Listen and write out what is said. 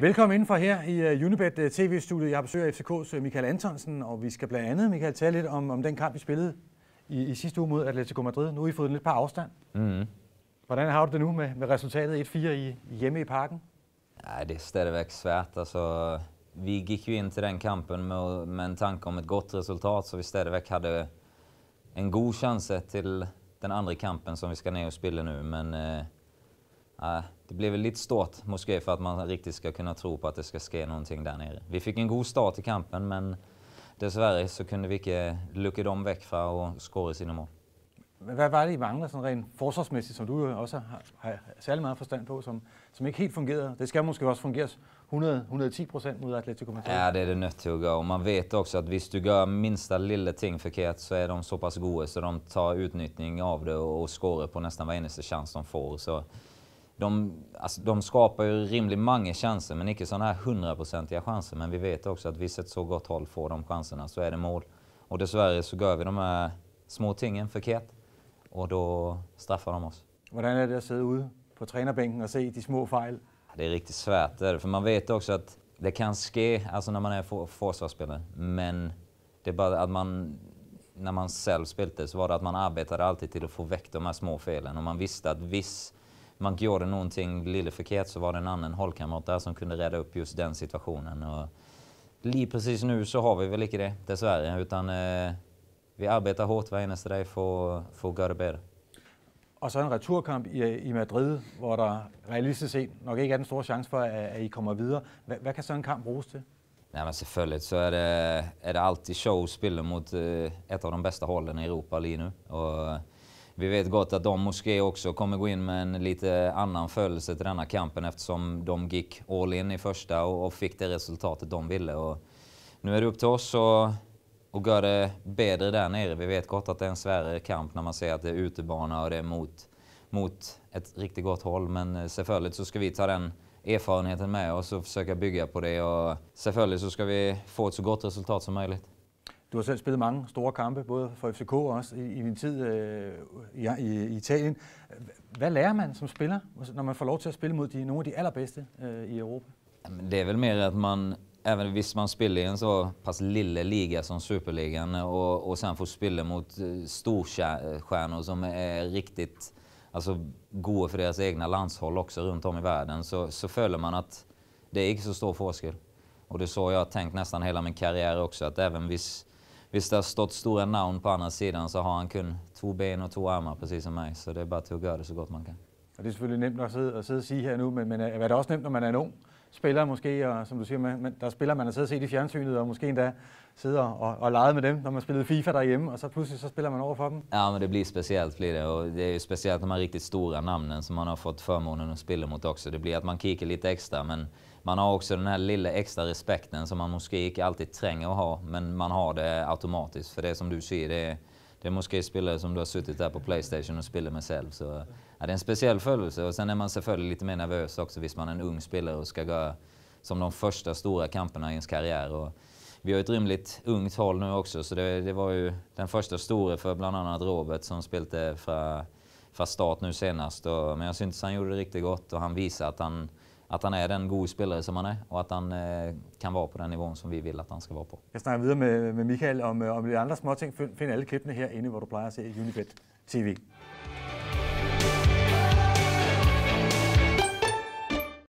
Velkommen indenfor her i øh, Unibet øh, TV-studiet. Jeg har besøg FCK's øh, Michael Antonsen, og vi skal blandt andet, Michael, tale lidt om, om den kamp, vi spillede i, i sidste uge mod Atletico Madrid. Nu har I fået en lidt par afstand. Mm. Hvordan har du det nu med, med resultatet 1-4 i, hjemme i parken? Nej, det är stadigvæk svært. Altså, vi gick ju in till den kampen med, med en tanke om ett gott resultat, så vi stadigvæk hade en god chance till den andra kampen som vi ska ner och spela nu. Men eh, Uh, det blev lite stort moské för att man riktigt ska kunna tro på att det ska ske någonting där nere. Vi fick en god start i kampen men dessvärre så kunde vi inte lucka dem väck från att skåra sina mål. Vad var det I mangler sådan rent försvarsmässigt som du också har, har særlig meget forstand på, som, som ikke helt fungerer? Det ska kanske också fungera 110 procent mot Atletico Madrid. Ja, det är det nött att gå. Och man vet också att om du gör minsta lilla ting förkert så är de så pass goda så de tar utnyttjning av det och, och skårar på nästan varje chans de får. Så de, alltså, de skapar ju rimligt många chanser, men inte sådana här hundraprocentiga chanser. Men vi vet också att visst ett så gott håll får de chanserna så är det mål. Och dessvärre så gör vi de här små tingen förkert och då straffar de oss. Hur är det att sitta ute på tränarbänken och se de små fel? Det är riktigt svårt, för man vet också att det kan ske alltså när man är försvarsspelare, men det är bara att man när man själv spelade så var det att man arbetade alltid till att få väck de här små felen och man visste att visst man gjorde någonting lille förkert så var det en annan hållkamrat där som kunde rädda upp just den situationen. Och precis nu så har vi väl inte det dessvärre utan eh, vi arbetar hårt varje dag för, att göra det bättre. Och så en returkamp i, i Madrid, där det realistiskt sett nog inte är den stora chans för att, att I kommer vidare. Vad, kan sådan en kamp bruges till? Nej, men självklart så är det, är det alltid show att spela mot eh, ett av de bästa hållen i Europa lige nu. Och vi vet gott att de moské också kommer gå in med en lite annan följelse till denna kampen eftersom de gick all in i första och, och fick det resultatet de ville. Och nu är det upp till oss att och göra det bättre där nere. Vi vet gott att det är en svärre kamp när man ser att det är utebana och det är mot, mot ett riktigt gott håll. Men eh, självklart så ska vi ta den erfarenheten med oss och försöka bygga på det. Och självklart så ska vi få ett så gott resultat som möjligt. Du har selv spillet mange store kampe, både for FCK og også i, i din tid øh, i, i, i Italien. Hvad lærer man som spiller, når man får lov til at spille mod de, nogle af de allerbedste øh, i Europa? Jamen, det er väl mer att man, även visst man spelar i en så pass lille liga som Superligan och, och sen får spela mot øh, storstjärnor som är riktigt alltså, goda för deras egna landshåll också runt om i världen så, så följer man att det är inte så stor forskel. Och det är så jag har tänkt nästan hela min karriär också, att även visst visst det har stått stora namn på andra sidan så har han kun två ben och två armar precis som mig. Så det är bara till att göra det så gott man kan. Och det är selvfølgelig lätt att säga här nu, men, men är det også nemt, när man är ung spillere måske, og som du siger, man, der er man har siddet og set i fjernsynet, og måske endda sidder og, og leget med dem, når man spillede FIFA derhjemme, och så plötsligt så spelar man över för dem. Ja, men det blir speciellt blir det. Och det är ju speciellt de här riktigt stora namnen som man har fått förmånen att spela mot också. Det blir att man kikar lite extra, men man har också den här lilla extra respekten som man måske inte alltid tränger att ha, men man har det automatiskt. För det som du säger, det är det är måske spelare som du har suttit där på Playstation och spelat med själv. Så, ja, det är en speciell följelse och sen är man självklart lite mer nervös också visst man är en ung spelare och ska gå som de första stora kamperna i ens karriär. Och vi har ett rimligt ungt håll nu också så det, det var ju den första stora för bland annat Robert som spelade från, från start nu senast. Och, men jag syntes han gjorde det riktigt gott och han visade att han att han är den gode spelare som han är och att han eh, kan vara på den nivån som vi vill att han ska vara på. Jag snackar vidare med, med Mikael om, eh, om lite andra småting. Finn alla klippen här inne där du brukar se Unibet TV.